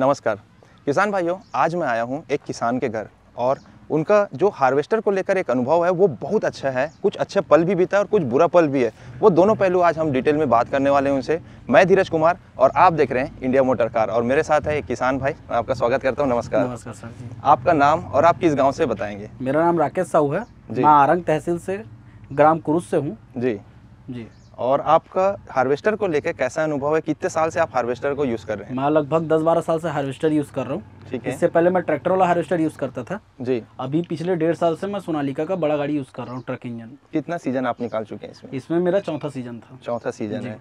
नमस्कार किसान भाइयों आज मैं आया हूँ एक किसान के घर और उनका जो हार्वेस्टर को लेकर एक अनुभव है वो बहुत अच्छा है कुछ अच्छा पल भी बीता है और कुछ बुरा पल भी है वो दोनों पहलू आज हम डिटेल में बात करने वाले हैं उनसे मैं धीरज कुमार और आप देख रहे हैं इंडिया मोटर कार और मेरे साथ है एक किसान भाई मैं आपका स्वागत करता हूँ नमस्कार नमस्कार सर आपका नाम और आप किस गाँव से बताएंगे मेरा नाम राकेश साहू है मैं आरंग तहसील से ग्राम कुरुस से हूँ जी जी और आपका हार्वेस्टर को लेकर कैसा अनुभव है कितने साल से आप हार्वेस्टर को यूज़ कर रहे हैं मैं लगभग दस बारह साल से हार्वेस्टर यूज़ कर रहा हूँ ठीक है इससे पहले मैं ट्रैक्टर वाला हार्वेस्टर यूज़ करता था जी अभी पिछले डेढ़ साल से मैं सोनालिका का बड़ा गाड़ी यूज़ कर रहा हूँ ट्रक इंजन कितना सीजन आप निकाल चुके हैं इसमें इसमें मेरा चौथा सीजन था चौथा सीजन है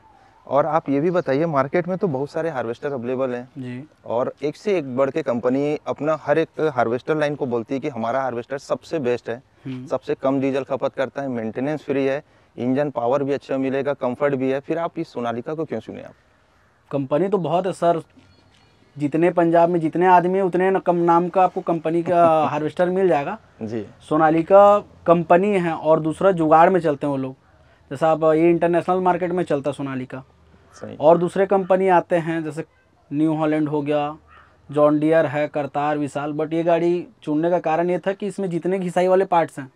और आप ये भी बताइए मार्केट में तो बहुत सारे हार्वेस्टर अवेलेबल हैं जी और एक से एक बढ़ के कंपनी अपना हर एक हार्वेस्टर लाइन को बोलती है कि हमारा हार्वेस्टर सबसे बेस्ट है हम्म। सबसे कम डीजल खपत करता है मेंटेनेंस फ्री है इंजन पावर भी अच्छा मिलेगा कंफर्ट भी है फिर आप इस सोनालिका को क्यों चुने आप कंपनी तो बहुत है सर जितने पंजाब में जितने आदमी उतने कम नाम का आपको कंपनी का हार्वेस्टर मिल जाएगा जी सोनालिका कंपनी है और दूसरा जुगाड़ में चलते हैं वो लोग जैसा आप ये इंटरनेशनल मार्केट में चलता है सोनालिका और दूसरे कंपनी आते हैं जैसे न्यू हॉलैंड हो गया जॉन डियर है करतार विशाल बट ये गाड़ी चुनने का कारण ये था कि इसमें जितने घिसाई वाले पार्ट्स हैं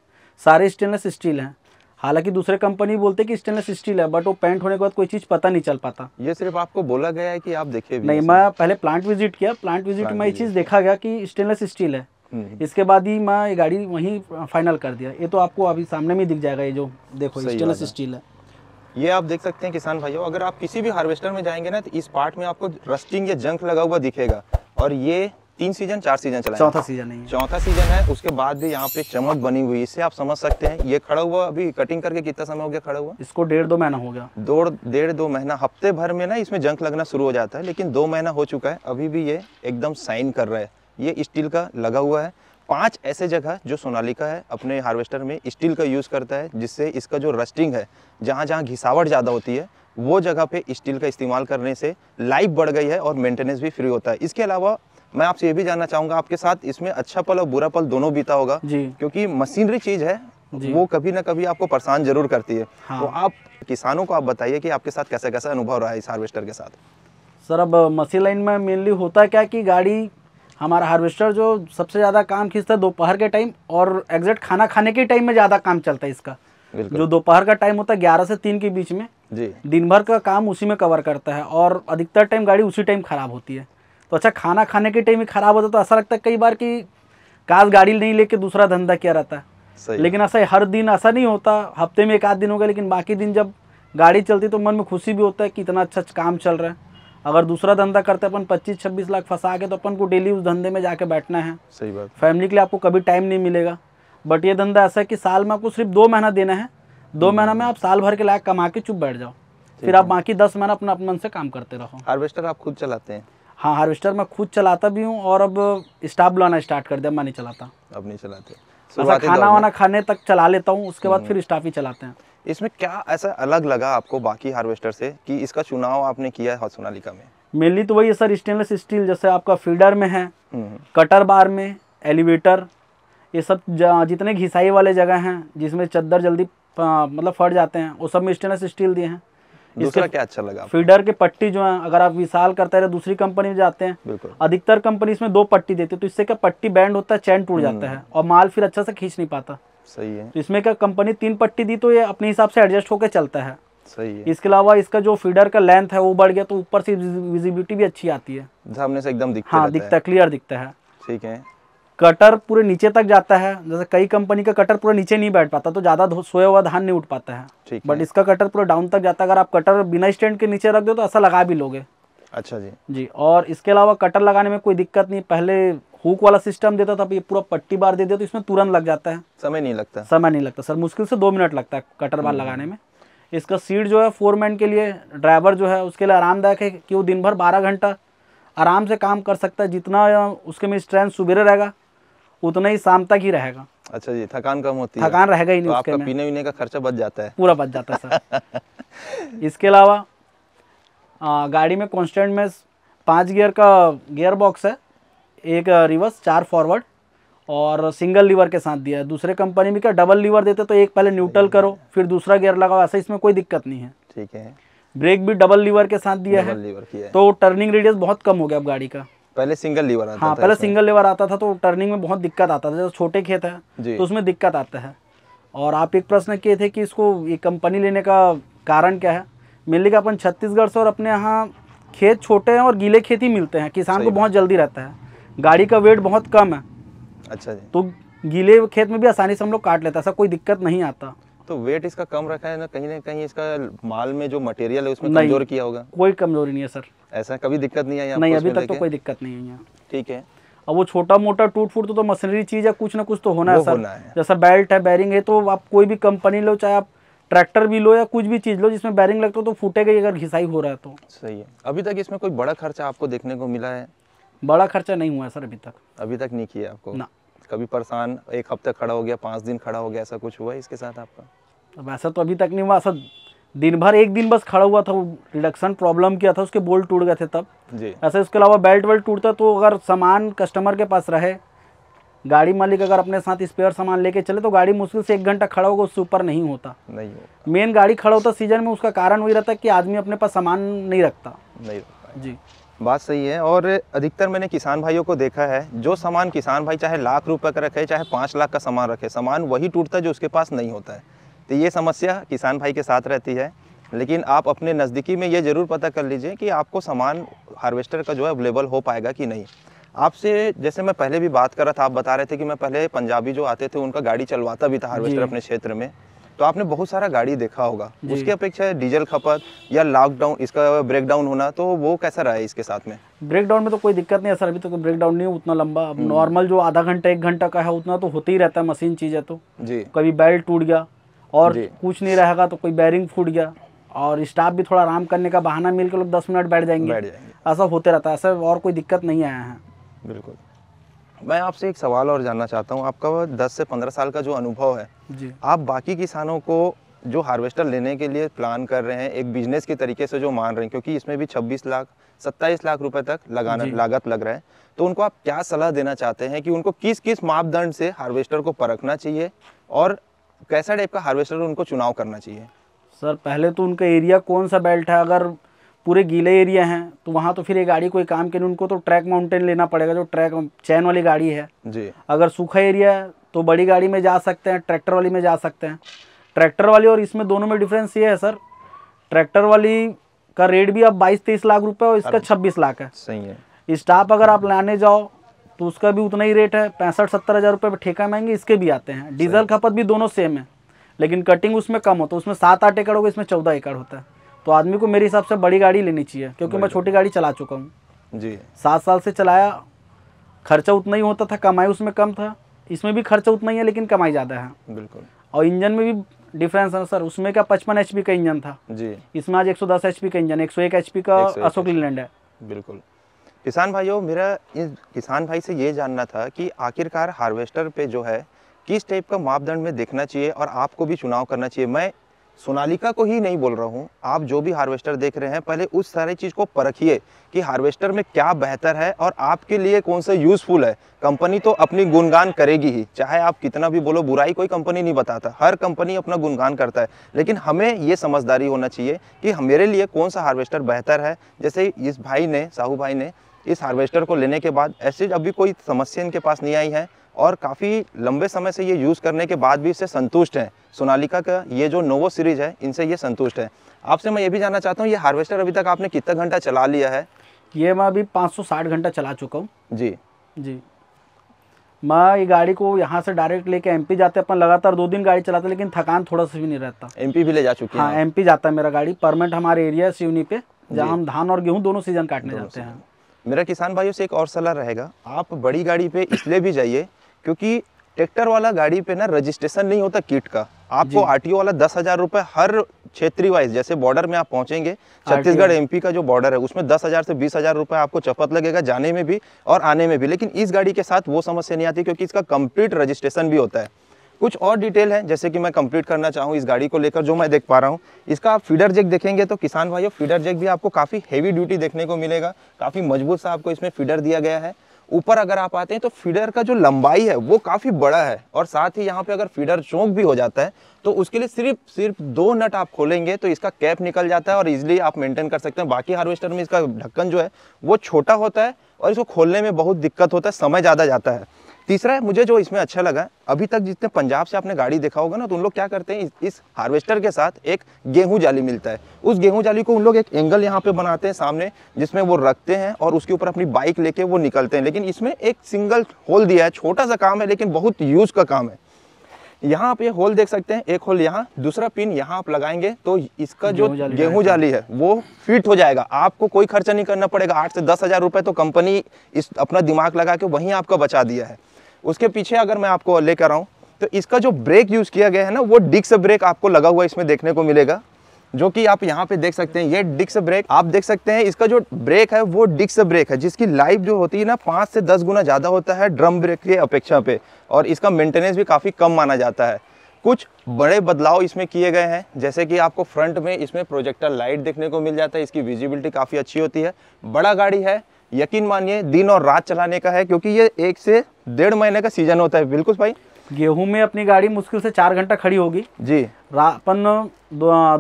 सारे स्टेनलेस स्टील हैं हालांकि दूसरे कंपनी बोलते कि स्टेनलेस स्टील है बट वो पेंट होने के बाद कोई चीज़ पता नहीं चल पाता ये सिर्फ आपको बोला गया है कि आप देखिए नहीं मैं पहले प्लांट विजिट किया प्लांट विजिट में ये चीज़ देखा गया कि स्टेनलेस स्टील है हम्म। इसके बाद ही मैं ये गाड़ी वहीं फाइनल कर दिया ये तो आपको अभी सामने में दिख जाएगा ये जो देखो स्टेनलेस स्टील है ये आप देख सकते हैं किसान भाइयों अगर आप किसी भी हार्वेस्टर में जाएंगे ना तो इस पार्ट में आपको रस्टिंग या जंक लगा हुआ दिखेगा और ये तीन सीजन चार सीजन चला चौथा सीजन नहीं चौथा सीजन है उसके बाद भी यहाँ पे चमक बनी हुई इसे आप समझ सकते हैं ये खड़ा हुआ अभी कटिंग करके कितना समय हो गया खड़ा हुआ इसको डेढ़ दो महीना हो गया दो डेढ़ दो महीना हफ्ते भर में ना इसमें जंक लगना शुरू हो जाता है लेकिन दो महीना हो चुका है अभी भी ये एकदम साइन कर रहा है ये स्टील का लगा हुआ है पांच ऐसे जगह जो सोनालिका है अपने हार्वेस्टर में स्टील का यूज़ करता है जिससे इसका जो रस्टिंग है जहाँ जहाँ घिसावट ज़्यादा होती है वो जगह पे स्टील का इस्तेमाल करने से लाइफ बढ़ गई है और मेंटेनेंस भी फ्री होता है इसके अलावा मैं आपसे ये भी जानना चाहूंगा आपके साथ इसमें अच्छा पल और बुरा पल दोनों बीता होगा क्योंकि मशीनरी चीज है वो कभी ना कभी आपको परेशान जरूर करती है हाँ। तो आप किसानों को आप बताइए कि आपके साथ कैसा कैसा अनुभव रहा है इस हार्वेस्टर के साथ सर अब मशीन लाइन में मेनली होता क्या कि गाड़ी हमारा हार्वेस्टर जो सबसे ज़्यादा काम खींचता है दोपहर के टाइम और एग्जैक्ट खाना खाने के टाइम में ज़्यादा काम चलता है इसका जो दोपहर का टाइम होता है ग्यारह से तीन के बीच में जी दिन भर का काम उसी में कवर करता है और अधिकतर टाइम गाड़ी उसी टाइम खराब होती है तो अच्छा खाना खाने के टाइम ही खराब होता तो ऐसा लगता है कई बार कि काज गाड़ी नहीं लेके दूसरा धंधा किया रहता है लेकिन ऐसा हर दिन ऐसा नहीं होता हफ्ते में एक आध दिन होगा लेकिन बाकी दिन जब गाड़ी चलती तो मन में खुशी भी होता है कि इतना अच्छा काम चल रहा है अगर दूसरा धंधा करते अपन 25-26 लाख फंसा के तो अपन को डेली उस धंधे में जाके बैठना है सही बात फैमिली के लिए आपको कभी टाइम नहीं मिलेगा बट ये धंधा ऐसा है कि साल में आपको सिर्फ दो महीना देना है दो हम्म। महीना में आप साल भर के लायक कमा के चुप बैठ जाओ फिर आप बाकी दस महीना अपना अपन से काम करते रहो हार्वेस्टर आप खुद चलाते हैं हाँ हार्वेस्टर मैं खुद चलाता भी हूँ और अब स्टाफ बुलाना स्टार्ट कर दिया मैं नहीं चलाता अब नहीं चलाते खाना वाना खाने तक चला लेता हूँ उसके बाद हम्म। फिर स्टाफ ही चलाते हैं इसमें क्या ऐसा अलग लगा आपको बाकी हार्वेस्टर से कि इसका चुनाव आपने किया है सोनालिका में मेनली तो वही है सर स्टेनलेस स्टील जैसे आपका फीडर में है कटर हम्म। बार में एलिवेटर ये सब जितने घिसाई वाले जगह हैं जिसमें चद्दर जल्दी मतलब फट जाते हैं वो सब में स्टेनलेस स्टील दिए हैं दूसरा क्या अच्छा लगा फीडर के पट्टी जो है अगर आप विशाल करते रहे दूसरी कंपनी में जाते हैं अधिकतर कंपनी इसमें दो पट्टी देती है तो इससे क्या पट्टी बैंड होता है चैन टूट जाता हम्म। है और माल फिर अच्छा से खींच नहीं पाता सही है तो इसमें क्या कंपनी तीन पट्टी दी तो ये अपने हिसाब से एडजस्ट होकर चलता है सही है इसके अलावा इसका जो फीडर का लेंथ है वो बढ़ गया तो ऊपर से विजिबिलिटी भी अच्छी आती है सामने से एकदम दिखता हाँ दिखता है क्लियर दिखता है ठीक है कटर पूरे नीचे तक जाता है जैसे कई कंपनी का कटर पूरा नीचे नहीं बैठ पाता तो ज़्यादा सोया हुआ धान नहीं उठ पाता है बट इसका कटर पूरा डाउन तक जाता है अगर आप कटर बिना स्टैंड के नीचे रख दो तो ऐसा लगा भी लोगे अच्छा जी जी और इसके अलावा कटर लगाने में कोई दिक्कत नहीं पहले हुक वाला सिस्टम देता था ये पूरा पट्टी बार दे दे तो इसमें तुरंत लग जाता है समय नहीं लगता समय नहीं लगता सर मुश्किल से दो मिनट लगता है कटर बार हम्म। लगाने में इसका सीट जो है फोर मैन के लिए ड्राइवर जो है उसके लिए आरामदायक है कि वो दिन भर बारह घंटा आराम से काम कर सकता है जितना उसके में स्ट्रेंथ सुबेरे रहेगा उतना ही शाम तक ही रहेगा अच्छा जी थकान कम होती थकान है थकान रहेगा ही नहीं तो उसके आपका पीने वीने का खर्चा बच जाता है पूरा बच जाता है सर इसके अलावा गाड़ी में कॉन्स्टेंट में पाँच गियर का गियर बॉक्स है एक रिवर्स चार फॉरवर्ड और सिंगल लीवर के साथ दिया है दूसरे कंपनी में क्या डबल लीवर देते तो एक पहले न्यूट्रल करो फिर दूसरा गियर लगाओ ऐसा इसमें कोई दिक्कत नहीं है ठीक है ब्रेक भी डबल लीवर के साथ दिया है तो टर्निंग रेडियस बहुत कम हो गया अब गाड़ी का पहले सिंगल लीवर आता हाँ पहले सिंगल लीवर आता था तो टर्निंग में बहुत दिक्कत आता था जैसे छोटे खेत है तो उसमें दिक्कत आता है और आप एक प्रश्न किए थे कि इसको ये कंपनी लेने का कारण क्या है मेनली का अपन छत्तीसगढ़ से और अपने यहाँ खेत छोटे हैं और गीले खेत ही मिलते हैं किसान को तो बहुत जल्दी रहता है गाड़ी का वेट बहुत कम है अच्छा जी तो गीले खेत में भी आसानी से हम लोग काट लेते हैं ऐसा कोई दिक्कत नहीं आता तो वेट इसका कम रखा है ना कहीं ना कहीं इसका माल में जो मटेरियल है उसमें कमजोर किया होगा कोई कमजोरी नहीं है सर ऐसा कभी दिक्कत नहीं आया नहीं अभी तक तो कोई दिक्कत नहीं है ठीक है अब वो छोटा मोटा टूट फूट तो, तो मशीनरी चीज है कुछ ना कुछ तो होना है सर जैसा बेल्ट है बैरिंग है तो आप कोई भी कंपनी लो चाहे आप ट्रैक्टर भी लो या कुछ भी चीज लो जिसमें बैरिंग लगता हो तो फूटेगा अगर घिसाई हो रहा है तो सही है अभी तक इसमें कोई बड़ा खर्चा आपको देखने को मिला है बड़ा खर्चा नहीं हुआ है सर अभी तक अभी तक नहीं किया आपको ना कभी परेशान एक हफ्ते खड़ा हो गया पांच दिन खड़ा हो गया ऐसा कुछ हुआ है इसके साथ आपका अब ऐसा तो अभी तक नहीं हुआ ऐसा दिन भर एक दिन बस खड़ा हुआ था वो रिडक्शन प्रॉब्लम किया था उसके बोल्ट टूट गए थे तब जी ऐसे उसके अलावा बेल्ट वेल्ट टूटता तो अगर सामान कस्टमर के पास रहे गाड़ी मालिक अगर अपने साथ स्पेयर सामान लेके चले तो गाड़ी मुश्किल से एक घंटा खड़ा होगा उससे ऊपर नहीं होता नहीं होता मेन गाड़ी खड़ा होता सीजन में उसका कारण वही रहता है कि आदमी अपने पास सामान नहीं रखता नहीं रखता जी बात सही है और अधिकतर मैंने किसान भाइयों को देखा है जो सामान किसान भाई चाहे लाख रुपए का रखे चाहे पाँच लाख का सामान रखे सामान वही टूटता है जो उसके पास नहीं होता है तो ये समस्या किसान भाई के साथ रहती है लेकिन आप अपने नज़दीकी में ये ज़रूर पता कर लीजिए कि आपको सामान हार्वेस्टर का जो है अवेलेबल हो पाएगा कि नहीं आपसे जैसे मैं पहले भी बात कर रहा था आप बता रहे थे कि मैं पहले पंजाबी जो आते थे उनका गाड़ी चलवाता भी था हार्वेस्टर अपने क्षेत्र में तो आपने बहुत सारा गाड़ी देखा होगा उसकी अपेक्षा डीजल खपत या लॉकडाउन इसका ब्रेकडाउन होना तो वो कैसा रहा है इसके साथ में ब्रेकडाउन में तो कोई दिक्कत नहीं है सर अभी तो कोई ब्रेकडाउन नहीं उतना लंबा नॉर्मल हम्म। जो आधा घंटा एक घंटा का है उतना तो होते ही रहता है मशीन चीज़ है तो जी कभी बेल्ट टूट गया और कुछ नहीं रहेगा तो कोई बैरिंग फूट गया और स्टाफ भी थोड़ा आराम करने का बहाना मिल के लोग दस मिनट बैठ जाएंगे बैठ जाएंगे ऐसा होते रहता है ऐसा और कोई दिक्कत नहीं आया है बिल्कुल मैं आपसे एक सवाल और जानना चाहता हूँ आपका दस से पंद्रह साल का जो अनुभव है जी आप बाकी किसानों को जो हार्वेस्टर लेने के लिए प्लान कर रहे हैं एक बिजनेस के तरीके से जो मान रहे हैं क्योंकि इसमें भी 26 लाख 27 लाख रुपए तक लगाना लागत लग रहा है तो उनको आप क्या सलाह देना चाहते हैं कि उनको किस किस मापदंड से हार्वेस्टर को परखना चाहिए और कैसा टाइप का हार्वेस्टर उनको चुनाव करना चाहिए सर पहले तो उनका एरिया कौन सा बेल्ट है अगर पूरे गीले एरिया हैं तो वहाँ तो फिर ये गाड़ी कोई काम के लिए उनको तो ट्रैक माउंटेन लेना पड़ेगा जो ट्रैक चैन वाली गाड़ी है जी अगर सूखा एरिया है तो बड़ी गाड़ी में जा सकते हैं ट्रैक्टर वाली में जा सकते हैं ट्रैक्टर वाली और इसमें दोनों में डिफरेंस ये है सर ट्रैक्टर वाली का रेट भी अब बाईस तेईस लाख रुपये और इसका छब्बीस लाख है सही है स्टाफ अगर आप लाने जाओ तो उसका भी उतना ही रेट है पैंसठ सत्तर हज़ार रुपये ठेका में आएंगे इसके भी आते हैं डीजल खपत भी दोनों सेम है लेकिन कटिंग उसमें कम होता है उसमें सात आठ एकड़ होगा इसमें चौदह एकड़ होता है तो आदमी को मेरे हिसाब से बड़ी गाड़ी लेनी चाहिए क्योंकि मैं छोटी गाड़ी चला चुका हूँ जी सात साल से चलाया खर्चा उतना ही होता था कमाई उसमें कम था इसमें भी खर्चा उतना ही है लेकिन कमाई ज़्यादा है बिल्कुल और इंजन में भी डिफरेंस है सर उसमें क्या पचपन एच का इंजन था जी इसमें आज एक सौ का इंजन एच पी का अशोक लीलैंड है बिल्कुल किसान भाइयों मेरा इस किसान भाई से ये जानना था कि आखिरकार हार्वेस्टर पे जो है किस टाइप का मापदंड में देखना चाहिए और आपको भी चुनाव करना चाहिए मैं सोनालिका को ही नहीं बोल रहा हूँ आप जो भी हार्वेस्टर देख रहे हैं पहले उस सारी चीज़ को परखिए कि हार्वेस्टर में क्या बेहतर है और आपके लिए कौन सा यूज़फुल है कंपनी तो अपनी गुणगान करेगी ही चाहे आप कितना भी बोलो बुराई कोई कंपनी नहीं बताता हर कंपनी अपना गुणगान करता है लेकिन हमें ये समझदारी होना चाहिए कि मेरे लिए कौन सा हार्वेस्टर बेहतर है जैसे इस भाई ने साहू भाई ने इस हार्वेस्टर को लेने के बाद ऐसी अभी कोई समस्या इनके पास नहीं आई है और काफ़ी लंबे समय से ये यूज़ करने के बाद भी इससे संतुष्ट हैं सोनालिका का ये जो नोवो सीरीज़ है इनसे ये संतुष्ट है आपसे मैं ये भी जानना चाहता हूँ ये हार्वेस्टर अभी तक आपने कितना घंटा चला लिया है ये मैं अभी 560 घंटा चला चुका हूँ जी जी मैं ये गाड़ी को यहाँ से डायरेक्ट लेके एमपी जाते अपन लगातार दो दिन गाड़ी चलाते लेकिन थकान थोड़ा सा भी नहीं रहता एमपी भी ले जा चुके हैं हाँ एमपी जाता है मेरा गाड़ी परमानेंट हमारे एरिया है सिवनी पे जहाँ हम धान और गेहूँ दोनों सीजन काटने दोनों जाते हैं मेरा किसान भाइयों से एक और सलाह रहेगा आप बड़ी गाड़ी पे इसलिए भी जाइए क्योंकि ट्रैक्टर वाला गाड़ी पे ना रजिस्ट्रेशन नहीं होता किट का आपको आरटीओ वाला दस हजार रुपए हर क्षेत्रीय वाइज जैसे बॉर्डर में आप पहुंचेंगे छत्तीसगढ़ एमपी का जो बॉर्डर है उसमें दस हजार से बीस हजार रुपए आपको चपत लगेगा जाने में भी और आने में भी लेकिन इस गाड़ी के साथ वो समस्या नहीं आती क्योंकि इसका कंप्लीट रजिस्ट्रेशन भी होता है कुछ और डिटेल है जैसे कि मैं कंप्लीट करना चाहूँ इस गाड़ी को लेकर जो मैं देख पा रहा हूँ इसका आप फीडर जेक देखेंगे तो किसान भाइयों फीडर जेक भी आपको काफ़ी हेवी ड्यूटी देखने को मिलेगा काफ़ी मजबूत सा आपको इसमें फीडर दिया गया है ऊपर अगर आप आते हैं तो फीडर का जो लंबाई है वो काफ़ी बड़ा है और साथ ही यहाँ पे अगर फीडर चौंक भी हो जाता है तो उसके लिए सिर्फ सिर्फ दो नट आप खोलेंगे तो इसका कैप निकल जाता है और इजिली आप मेंटेन कर सकते हैं बाकी हार्वेस्टर में इसका ढक्कन जो है वो छोटा होता है और इसको खोलने में बहुत दिक्कत होता है समय ज़्यादा जाता है तीसरा है मुझे जो इसमें अच्छा लगा अभी तक जितने पंजाब से आपने गाड़ी देखा होगा ना तो उन लोग क्या करते हैं इस, हार्वेस्टर के साथ एक गेहूं जाली मिलता है उस गेहूं जाली को उन लोग एक एंगल यहाँ पे बनाते हैं सामने जिसमें वो रखते हैं और उसके ऊपर अपनी बाइक लेके वो निकलते हैं लेकिन इसमें एक सिंगल होल दिया है छोटा सा काम है लेकिन बहुत यूज़ का काम है यहाँ आप ये होल देख सकते हैं एक होल यहाँ दूसरा पिन यहाँ आप लगाएंगे तो इसका जो गेहूं जाली है वो फिट हो जाएगा आपको कोई खर्चा नहीं करना पड़ेगा आठ से दस हजार रुपए तो कंपनी इस अपना दिमाग लगा के वहीं आपका बचा दिया है उसके पीछे अगर मैं आपको लेकर आऊँ तो इसका जो ब्रेक यूज़ किया गया है ना वो डिक्स ब्रेक आपको लगा हुआ इसमें देखने को मिलेगा जो कि आप यहाँ पे देख सकते हैं ये डिक्स ब्रेक आप देख सकते हैं इसका जो ब्रेक है वो डिक्स ब्रेक है जिसकी लाइफ जो होती है ना पाँच से दस गुना ज़्यादा होता है ड्रम ब्रेक की अपेक्षा पे और इसका मेंटेनेंस भी काफ़ी कम माना जाता है कुछ बड़े बदलाव इसमें किए गए हैं जैसे कि आपको फ्रंट में इसमें प्रोजेक्टर लाइट देखने को मिल जाता है इसकी विजिबिलिटी काफ़ी अच्छी होती है बड़ा गाड़ी है यकीन मानिए दिन और रात चलाने का है क्योंकि ये एक से डेढ़ महीने का सीजन होता है बिल्कुल भाई गेहूं में अपनी गाड़ी मुश्किल से चार घंटा खड़ी होगी जी अपन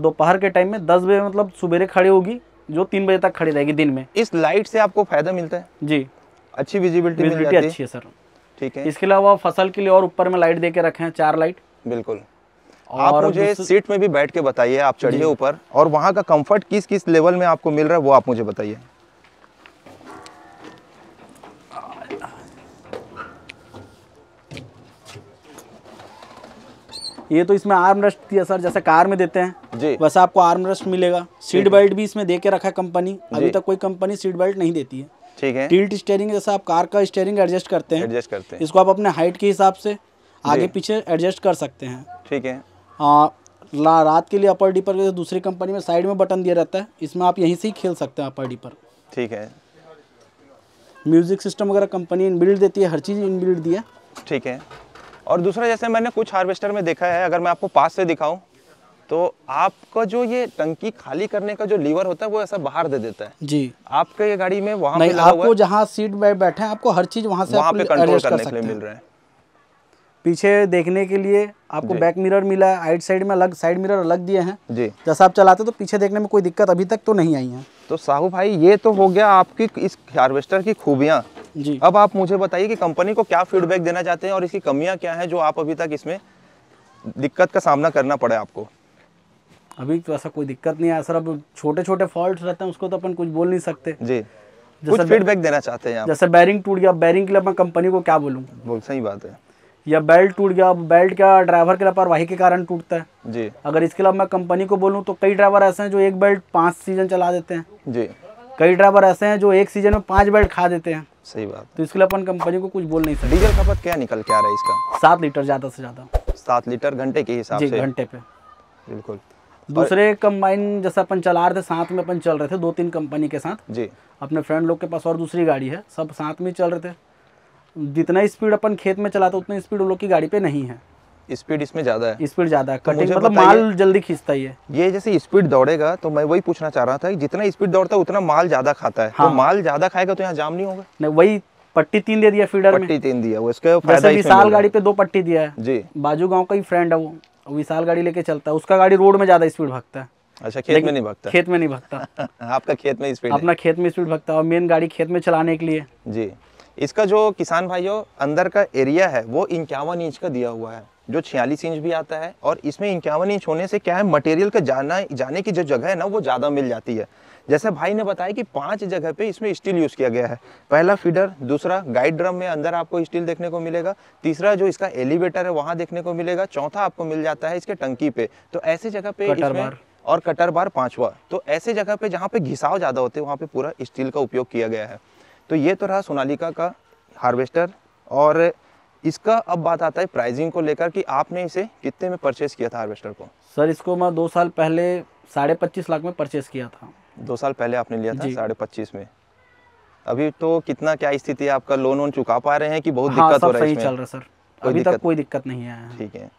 दोपहर के टाइम में दस बजे मतलब सुबेरे खड़ी होगी जो तीन बजे तक खड़ी रहेगी दिन में इस लाइट से आपको फायदा मिलता है जी अच्छी विजिबिलिटी विजिबिलिटी अच्छी है सर ठीक है इसके अलावा फसल के लिए और ऊपर में लाइट दे के रखे हैं चार लाइट बिल्कुल आप मुझे सीट में भी बैठ के बताइए आप चढ़िए ऊपर और वहाँ का कंफर्ट किस किस लेवल में आपको मिल रहा है वो आप मुझे बताइए ये तो इसमें आर्म रेस्ट दिया सर जैसे कार में देते हैं जी वैसे आपको आर्म रेस्ट मिलेगा सीट बेल्ट भी इसमें दे के रखा कंपनी अभी तक कोई कंपनी सीट बेल्ट नहीं देती है ठीक है टिल्ट स्टेयरिंग जैसे आप कार का स्टेयरिंग एडजस्ट करते हैं एडजस्ट करते हैं इसको आप अपने हाइट के हिसाब से आगे पीछे एडजस्ट कर सकते हैं ठीक है रात के लिए अपर डीपर के दूसरी कंपनी में साइड में बटन दिया रहता है इसमें आप यहीं से ही खेल सकते हैं अपर डीपर ठीक है म्यूजिक सिस्टम वगैरह कंपनी इनबिल्ड देती है हर चीज़ इनबिल्ड दिया ठीक है और दूसरा जैसे मैंने कुछ हार्वेस्टर में देखा है अगर मैं आपको पास से दिखाऊं तो आपका जो ये टंकी खाली करने का जो लीवर होता है वो ऐसा बाहर दे देता है जी आपके ये गाड़ी में वहां नहीं आपको जहाँ सीट में बैठे आपको हर चीज वहां से वहां पे कंट्रोल करने के लिए मिल रहे हैं पीछे देखने के लिए आपको बैक मिरर मिला है आइट साइड में अलग साइड मिरर अलग दिए हैं जी जैसा आप चलाते तो पीछे देखने में कोई दिक्कत अभी तक तो नहीं आई है तो साहू भाई ये तो हो गया आपकी इस हार्वेस्टर की खूबियाँ जी अब आप मुझे बताइए कि कंपनी को क्या फीडबैक देना चाहते हैं और इसकी कमियां क्या है जो आप अभी तक इसमें दिक्कत का सामना करना पड़े आपको अभी तो ऐसा कोई दिक्कत नहीं है सर अब छोटे छोटे फॉल्ट रहते हैं उसको तो अपन कुछ बोल नहीं सकते जी कुछ फीडबैक देना चाहते हैं जैसे बैरिंग टूट गया बैरिंग के लिए मैं कंपनी को क्या बोलूँ सही बात है या बेल्ट टूट गया बेल्ट का ड्राइवर के लापरवाही के कारण टूटता है जी अगर इसके अलावा मैं कंपनी को बोलूँ तो कई ड्राइवर ऐसे हैं जो एक बेल्ट पांच सीजन चला देते हैं जी कई ड्राइवर ऐसे हैं जो एक सीजन में पांच बेल्ट खा देते हैं सही बात तो इसके लिए अपन कंपनी को कुछ बोल नहीं सकते डीजल खपत क्या निकल के आ रहा है इसका सात लीटर ज़्यादा से ज़्यादा सात लीटर घंटे के हिसाब से घंटे पे बिल्कुल दूसरे कंबाइन जैसे अपन चला रहे थे साथ में अपन चल रहे थे दो तीन कंपनी के साथ जी अपने फ्रेंड लोग के पास और दूसरी गाड़ी है सब साथ में चल रहे थे जितना स्पीड अपन खेत में चलाते उतनी स्पीड उन लोग की गाड़ी पे नहीं है स्पीड इसमें ज्यादा है स्पीड ज्यादा है कटिंग तो मतलब माल जल्दी खींचता है ये जैसे स्पीड दौड़ेगा तो मैं वही पूछना चाह रहा था जितना स्पीड दौड़ता है उतना माल ज्यादा खाता है तो हाँ। माल ज्यादा खाएगा तो यहाँ जाम नहीं होगा नहीं वही पट्टी तीन दे दिया फीडर पट्टी तीन दिया उसके विशाल गाड़ी पे दो पट्टी दिया है जी बाजू गाँव का ही फ्रेंड है वो विशाल गाड़ी लेके चलता है उसका गाड़ी रोड में ज्यादा स्पीड भागता है अच्छा खेत में नहीं भागता खेत में नहीं भागता आपका खेत में स्पीड अपना खेत में स्पीड भागता है और मेन गाड़ी खेत में चलाने के लिए जी इसका जो किसान भाइयों अंदर का एरिया है वो इक्यावन इंच का दिया हुआ है जो छियालीस इंच भी आता है और इसमें इक्यावन इंच होने से क्या है मटेरियल का जाना जाने की जो जगह है ना वो ज़्यादा मिल जाती है जैसे भाई ने बताया कि पांच जगह पे इसमें स्टील यूज़ किया गया है पहला फीडर दूसरा गाइड ड्रम में अंदर आपको स्टील देखने को मिलेगा तीसरा जो इसका एलिवेटर है वहाँ देखने को मिलेगा चौथा आपको मिल जाता है इसके टंकी पे तो ऐसे जगह पे इसमें और कटर बार पांचवा तो ऐसे जगह पे जहाँ पे घिसाव ज़्यादा होते हैं वहाँ पे पूरा स्टील का उपयोग किया गया है तो ये तो रहा सोनालिका का हार्वेस्टर और इसका अब बात आता है प्राइसिंग को लेकर कि आपने इसे कितने में परचेस किया था हार्वेस्टर को सर इसको मैं दो साल पहले साढ़े पच्चीस लाख में परचेस किया था दो साल पहले आपने लिया था साढ़े पच्चीस में अभी तो कितना क्या स्थिति है आपका लोन वोन चुका पा रहे हैं कि बहुत हाँ, दिक्कत हो रहा है चल रहा सर अभी तक कोई दिक्कत नहीं है ठीक है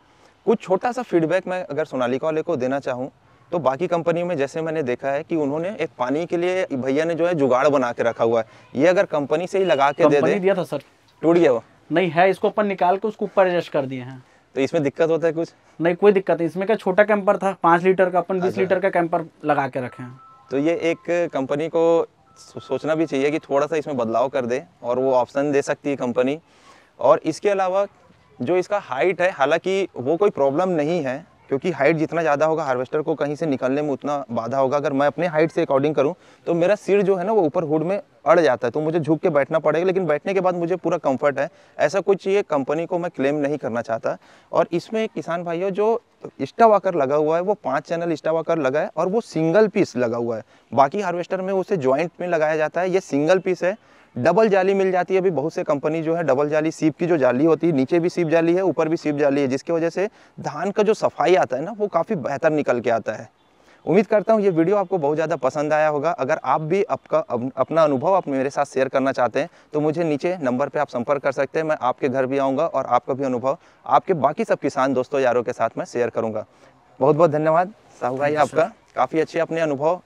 कुछ छोटा सा फीडबैक मैं अगर सोनाली कॉले को देना चाहूँ तो बाकी कंपनियों में जैसे मैंने देखा है कि उन्होंने एक पानी के लिए भैया ने जो है जुगाड़ बना के रखा हुआ है ये अगर कंपनी से ही लगा के दे दे दिया था सर टूट गया वो नहीं है इसको अपन निकाल के उसको ऊपर एडजस्ट कर दिए हैं तो इसमें दिक्कत होता है कुछ नहीं कोई दिक्कत नहीं इसमें क्या छोटा कैंपर था पाँच लीटर का अपन बीस अच्छा। लीटर का कैंपर लगा के रखे हैं तो ये एक कंपनी को सोचना भी चाहिए कि थोड़ा सा इसमें बदलाव कर दे और वो ऑप्शन दे सकती है कंपनी और इसके अलावा जो इसका हाइट है हालांकि वो कोई प्रॉब्लम नहीं है क्योंकि हाइट जितना ज़्यादा होगा हार्वेस्टर को कहीं से निकलने में उतना बाधा होगा अगर मैं अपने हाइट से अकॉर्डिंग करूँ तो मेरा सिर जो है ना वो ऊपर हुड में अड़ जाता है तो मुझे झुक के बैठना पड़ेगा लेकिन बैठने के बाद मुझे पूरा कंफर्ट है ऐसा कुछ ये कंपनी को मैं क्लेम नहीं करना चाहता और इसमें किसान भाई जो स्टावाकर लगा हुआ है वो पाँच चैनल स्टावाकर लगा है और वो सिंगल पीस लगा हुआ है बाकी हार्वेस्टर में उसे ज्वाइंट में लगाया जाता है ये सिंगल पीस है डबल जाली मिल जाती है अभी बहुत से कंपनी जो है डबल जाली सीप की जो जाली होती है नीचे भी सीप जाली है ऊपर भी सीप जाली है जिसकी वजह से धान का जो सफाई आता है ना वो काफ़ी बेहतर निकल के आता है उम्मीद करता हूँ ये वीडियो आपको बहुत ज़्यादा पसंद आया होगा अगर आप भी आपका अपना अनुभव आप मेरे साथ शेयर करना चाहते हैं तो मुझे नीचे नंबर पे आप संपर्क कर सकते हैं मैं आपके घर भी आऊँगा और आपका भी अनुभव आपके बाकी सब किसान दोस्तों यारों के साथ मैं शेयर करूँगा बहुत बहुत धन्यवाद साहू भाई आपका काफ़ी अच्छे अपने अनुभव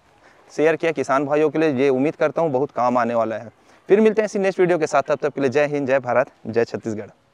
शेयर किया किसान भाइयों के लिए ये उम्मीद करता हूँ बहुत काम आने वाला है फिर मिलते हैं इसी नेक्स्ट वीडियो के साथ तब तक के लिए जय हिंद जय भारत जय छत्तीसगढ़